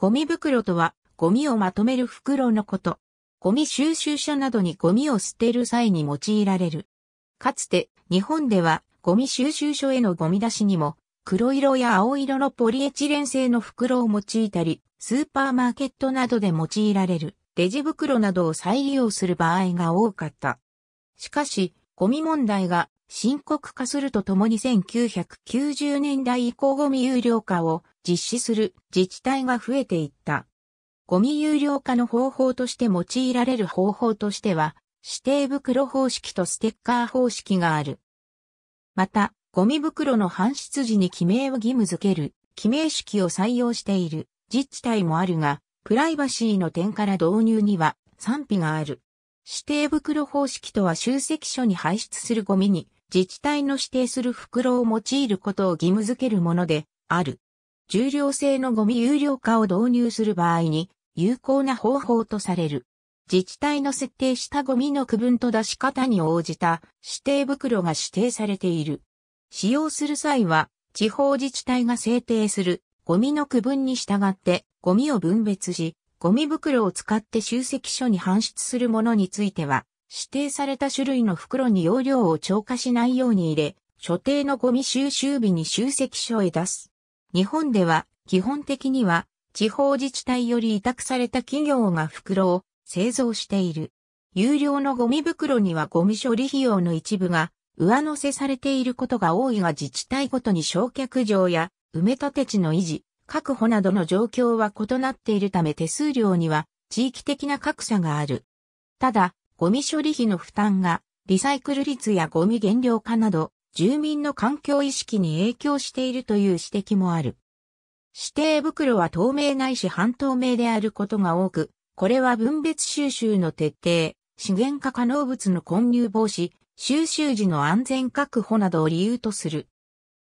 ゴミ袋とは、ゴミをまとめる袋のこと。ゴミ収集車などにゴミを捨てる際に用いられる。かつて、日本では、ゴミ収集所へのゴミ出しにも、黒色や青色のポリエチレン製の袋を用いたり、スーパーマーケットなどで用いられる、レジ袋などを再利用する場合が多かった。しかし、ゴミ問題が深刻化するとともに1990年代以降ゴミ有料化を実施する自治体が増えていった。ゴミ有料化の方法として用いられる方法としては、指定袋方式とステッカー方式がある。また、ゴミ袋の搬出時に記名を義務付ける、記名式を採用している自治体もあるが、プライバシーの点から導入には賛否がある。指定袋方式とは集積所に排出するゴミに自治体の指定する袋を用いることを義務付けるものである。重量性のゴミ有料化を導入する場合に有効な方法とされる。自治体の設定したゴミの区分と出し方に応じた指定袋が指定されている。使用する際は地方自治体が制定するゴミの区分に従ってゴミを分別し、ゴミ袋を使って集積所に搬出するものについては、指定された種類の袋に容量を超過しないように入れ、所定のゴミ収集日に集積所へ出す。日本では、基本的には、地方自治体より委託された企業が袋を製造している。有料のゴミ袋にはゴミ処理費用の一部が上乗せされていることが多いが自治体ごとに焼却場や埋め立て地の維持、確保などの状況は異なっているため手数料には地域的な格差がある。ただ、ゴミ処理費の負担が、リサイクル率やゴミ減量化など、住民の環境意識に影響しているという指摘もある。指定袋は透明ないし半透明であることが多く、これは分別収集の徹底、資源化可能物の混入防止、収集時の安全確保などを理由とする。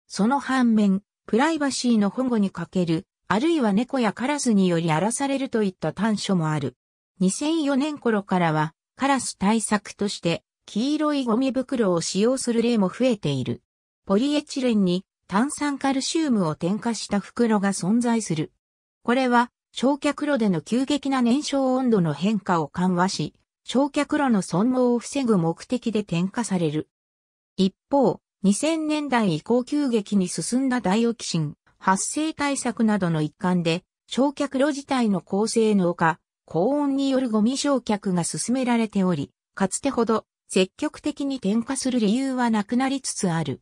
その反面、プライバシーの保護にかける、あるいは猫やカラスにより荒らされるといった短所もある。2004年頃からは、カラス対策として黄色いゴミ袋を使用する例も増えている。ポリエチレンに炭酸カルシウムを添加した袋が存在する。これは焼却炉での急激な燃焼温度の変化を緩和し、焼却炉の損耗を防ぐ目的で添加される。一方、2000年代以降急激に進んだダイオキシン発生対策などの一環で、焼却炉自体の高性能化、高温によるゴミ焼却が進められており、かつてほど積極的に添加する理由はなくなりつつある。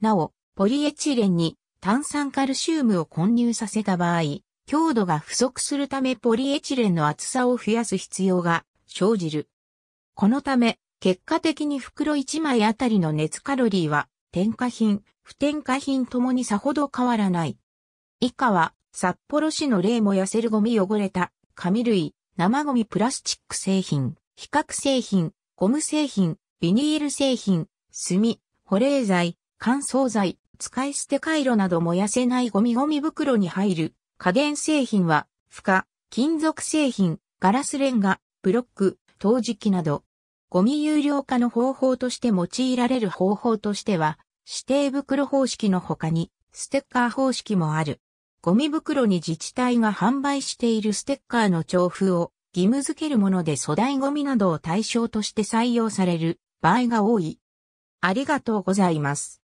なお、ポリエチレンに炭酸カルシウムを混入させた場合、強度が不足するためポリエチレンの厚さを増やす必要が生じる。このため、結果的に袋1枚あたりの熱カロリーは、添加品、不添加品ともにさほど変わらない。以下は、札幌市の例も痩せるゴミ汚れた、紙類、生ゴミプラスチック製品、比較製品、ゴム製品、ビニール製品、炭、保冷剤、乾燥剤、使い捨て回路など燃やせないゴミゴミ袋に入る家電製品は、負荷、金属製品、ガラスレンガ、ブロック、陶磁器など、ゴミ有料化の方法として用いられる方法としては、指定袋方式の他に、ステッカー方式もある。ゴミ袋に自治体が販売しているステッカーの調布を義務付けるもので粗大ゴミなどを対象として採用される場合が多い。ありがとうございます。